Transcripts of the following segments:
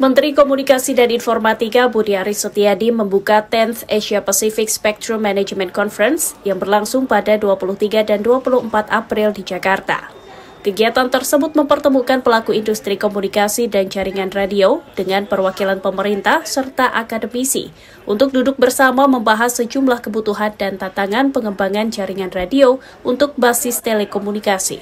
Menteri Komunikasi dan Informatika Budi Aris Setiadi membuka 10th Asia Pacific Spectrum Management Conference yang berlangsung pada 23 dan 24 April di Jakarta. Kegiatan tersebut mempertemukan pelaku industri komunikasi dan jaringan radio dengan perwakilan pemerintah serta akademisi untuk duduk bersama membahas sejumlah kebutuhan dan tantangan pengembangan jaringan radio untuk basis telekomunikasi.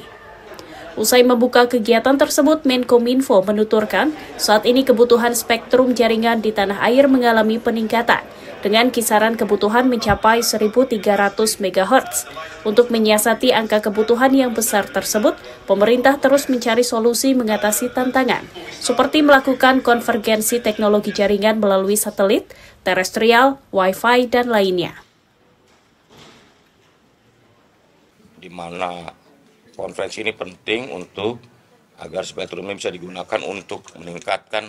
Usai membuka kegiatan tersebut, Menkominfo menuturkan saat ini kebutuhan spektrum jaringan di tanah air mengalami peningkatan dengan kisaran kebutuhan mencapai 1.300 MHz. Untuk menyiasati angka kebutuhan yang besar tersebut, pemerintah terus mencari solusi mengatasi tantangan, seperti melakukan konvergensi teknologi jaringan melalui satelit, terestrial, Wi-Fi, dan lainnya. Di mana konferensi ini penting untuk agar spektrum ini bisa digunakan untuk meningkatkan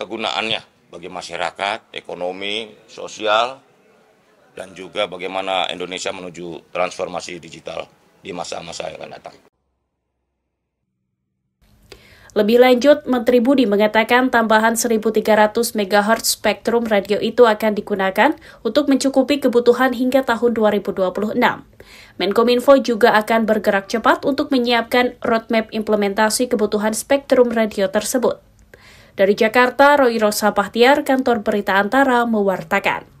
kegunaannya bagi masyarakat, ekonomi, sosial, dan juga bagaimana Indonesia menuju transformasi digital di masa-masa yang akan datang. Lebih lanjut, Menteri Budi mengatakan tambahan 1.300 MHz spektrum radio itu akan digunakan untuk mencukupi kebutuhan hingga tahun 2026. Menkominfo juga akan bergerak cepat untuk menyiapkan roadmap implementasi kebutuhan spektrum radio tersebut. Dari Jakarta, Roy Rosa Pahtiar, Kantor Berita Antara, mewartakan.